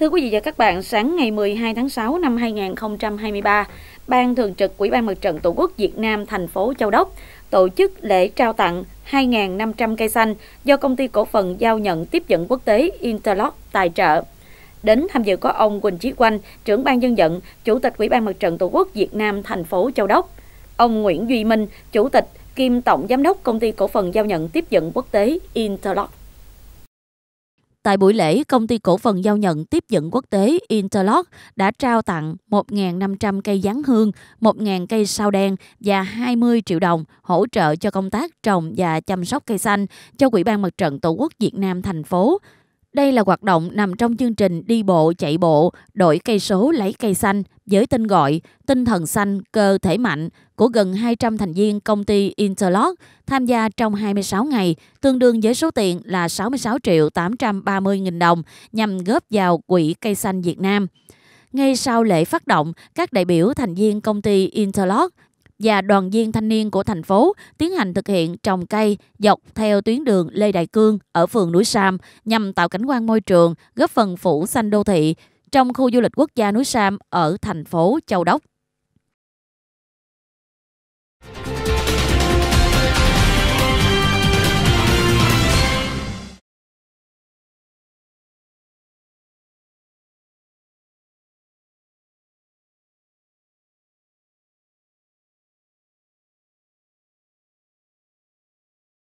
Thưa quý vị và các bạn, sáng ngày 12 tháng 6 năm 2023, Ban Thường trực Ủy ban Mặt trận Tổ quốc Việt Nam thành phố Châu Đốc tổ chức lễ trao tặng 2.500 cây xanh do Công ty Cổ phần Giao nhận Tiếp dẫn Quốc tế Interlock tài trợ. Đến tham dự có ông Quỳnh Chí Quanh, trưởng ban dân vận, Chủ tịch Ủy ban Mặt trận Tổ quốc Việt Nam thành phố Châu Đốc, ông Nguyễn Duy Minh, Chủ tịch kiêm Tổng Giám đốc Công ty Cổ phần Giao nhận Tiếp dẫn Quốc tế Interlock. Tại buổi lễ, công ty cổ phần giao nhận tiếp dẫn quốc tế Interlock đã trao tặng 1.500 cây giáng hương, 1.000 cây sao đen và 20 triệu đồng hỗ trợ cho công tác trồng và chăm sóc cây xanh cho Quỹ ban Mặt trận Tổ quốc Việt Nam thành phố. Đây là hoạt động nằm trong chương trình đi bộ chạy bộ, đổi cây số lấy cây xanh với tên gọi Tinh thần xanh cơ thể mạnh của gần 200 thành viên công ty Interlock tham gia trong 26 ngày, tương đương với số tiền là 66 triệu 830 nghìn đồng nhằm góp vào Quỹ Cây Xanh Việt Nam. Ngay sau lễ phát động, các đại biểu thành viên công ty Interlock và đoàn viên thanh niên của thành phố tiến hành thực hiện trồng cây dọc theo tuyến đường Lê Đại Cương ở phường Núi Sam nhằm tạo cảnh quan môi trường, góp phần phủ xanh đô thị trong khu du lịch quốc gia núi Sam ở thành phố Châu Đốc.